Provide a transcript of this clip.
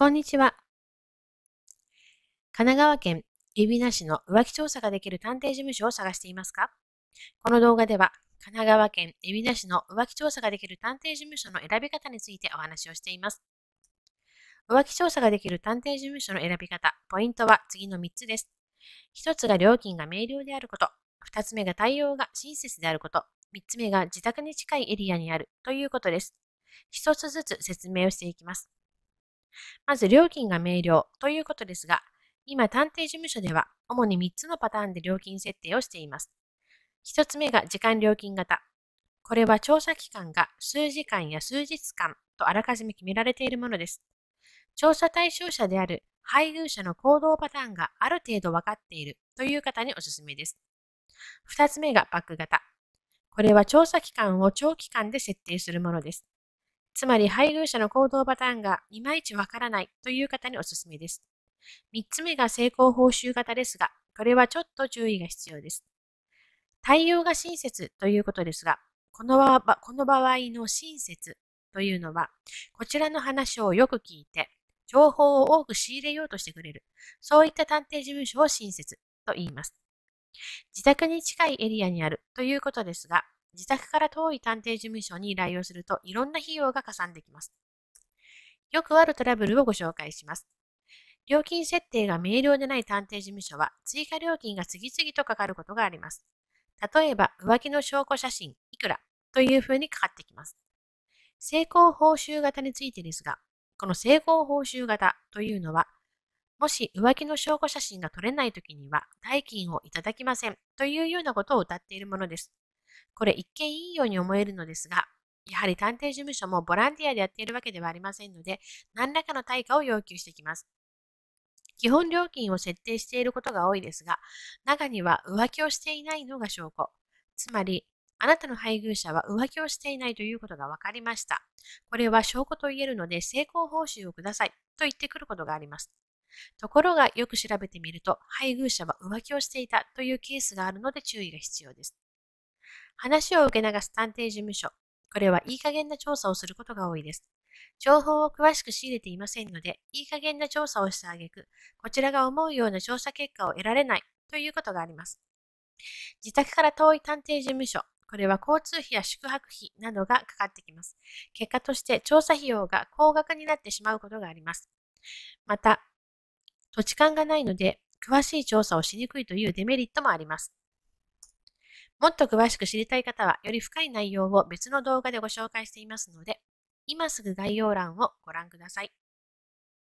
こんにちは。神奈川県海老名市の浮気調査ができる探偵事務所を探していますかこの動画では、神奈川県海老名市の浮気調査ができる探偵事務所の選び方についてお話をしています。浮気調査ができる探偵事務所の選び方、ポイントは次の3つです。1つが料金が明瞭であること、2つ目が対応が親切であること、3つ目が自宅に近いエリアにあるということです。1つずつ説明をしていきます。まず料金が明瞭ということですが、今探偵事務所では主に3つのパターンで料金設定をしています。1つ目が時間料金型。これは調査期間が数時間や数日間とあらかじめ決められているものです。調査対象者である配偶者の行動パターンがある程度分かっているという方におすすめです。2つ目がバック型。これは調査期間を長期間で設定するものです。つまり配偶者の行動パターンがいまいちわからないという方におすすめです。3つ目が成功報酬型ですが、これはちょっと注意が必要です。対応が親切ということですが、このこの場合の親切というのは、こちらの話をよく聞いて、情報を多く仕入れようとしてくれる、そういった探偵事務所を親切と言います。自宅に近いエリアにあるということですが、自宅から遠い探偵事務所に依頼をするといろんな費用が加算できます。よくあるトラブルをご紹介します。料金設定が明瞭でない探偵事務所は追加料金が次々とかかることがあります。例えば、浮気の証拠写真いくらというふうにかかってきます。成功報酬型についてですが、この成功報酬型というのは、もし浮気の証拠写真が撮れない時には代金をいただきませんというようなことを謳っているものです。これ一見いいように思えるのですが、やはり探偵事務所もボランティアでやっているわけではありませんので、何らかの対価を要求してきます。基本料金を設定していることが多いですが、中には浮気をしていないのが証拠。つまり、あなたの配偶者は浮気をしていないということが分かりました。これは証拠と言えるので成功報酬をくださいと言ってくることがあります。ところがよく調べてみると、配偶者は浮気をしていたというケースがあるので注意が必要です。話を受け流す探偵事務所。これはいい加減な調査をすることが多いです。情報を詳しく仕入れていませんので、いい加減な調査をした挙句、こちらが思うような調査結果を得られないということがあります。自宅から遠い探偵事務所、これは交通費や宿泊費などがかかってきます。結果として調査費用が高額になってしまうことがあります。また、土地勘がないので、詳しい調査をしにくいというデメリットもあります。もっと詳しく知りたい方は、より深い内容を別の動画でご紹介していますので、今すぐ概要欄をご覧ください。